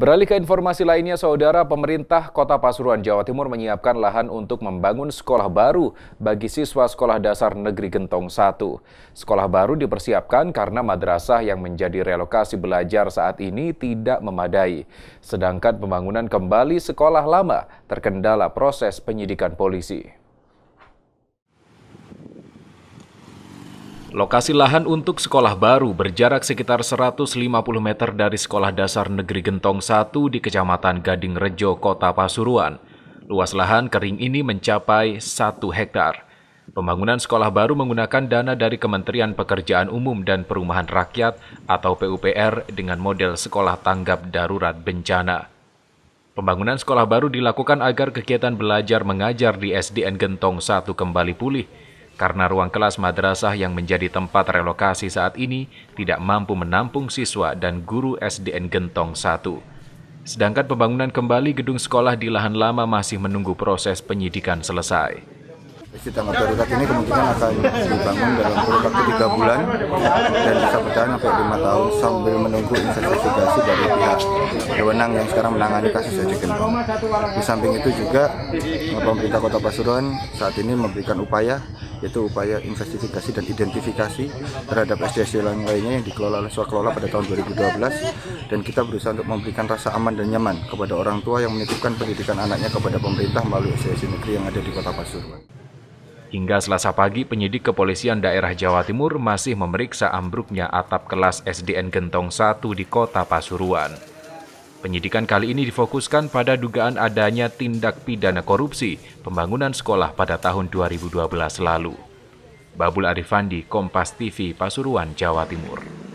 Beralih ke informasi lainnya, Saudara Pemerintah Kota Pasuruan, Jawa Timur menyiapkan lahan untuk membangun sekolah baru bagi siswa Sekolah Dasar Negeri Gentong 1. Sekolah baru dipersiapkan karena madrasah yang menjadi relokasi belajar saat ini tidak memadai. Sedangkan pembangunan kembali sekolah lama terkendala proses penyidikan polisi. Lokasi lahan untuk sekolah baru berjarak sekitar 150 meter dari Sekolah Dasar Negeri Gentong 1 di Kecamatan Gading Rejo, Kota Pasuruan. Luas lahan kering ini mencapai 1 hektar. Pembangunan sekolah baru menggunakan dana dari Kementerian Pekerjaan Umum dan Perumahan Rakyat atau PUPR dengan model sekolah tanggap darurat bencana. Pembangunan sekolah baru dilakukan agar kegiatan belajar mengajar di SDN Gentong 1 kembali pulih – karena ruang kelas madrasah yang menjadi tempat relokasi saat ini tidak mampu menampung siswa dan guru SDN Gentong 1. Sedangkan pembangunan kembali gedung sekolah di lahan lama masih menunggu proses penyidikan selesai. Masjid Taman Darurat ini kemungkinan akan dibangun dalam kurun waktu tiga bulan dan bisa bertahan sampai lima tahun sambil menunggu investigasi dari pihak berwenang yang sekarang menangani kasus Haji Gentong. Di samping itu juga pemerintah Kota Pasuruan saat ini memberikan upaya yaitu upaya investigasi dan identifikasi terhadap lain lainnya yang dikelola oleh Swakelola pada tahun 2012 dan kita berusaha untuk memberikan rasa aman dan nyaman kepada orang tua yang menitipkan pendidikan anaknya kepada pemerintah melalui SDSD negeri yang ada di Kota Pasuruan. Hingga selasa pagi, penyidik kepolisian daerah Jawa Timur masih memeriksa ambruknya atap kelas SDN Gentong 1 di kota Pasuruan. Penyidikan kali ini difokuskan pada dugaan adanya tindak pidana korupsi pembangunan sekolah pada tahun 2012 lalu. Babul Arifandi, Kompas TV, Pasuruan, Jawa Timur.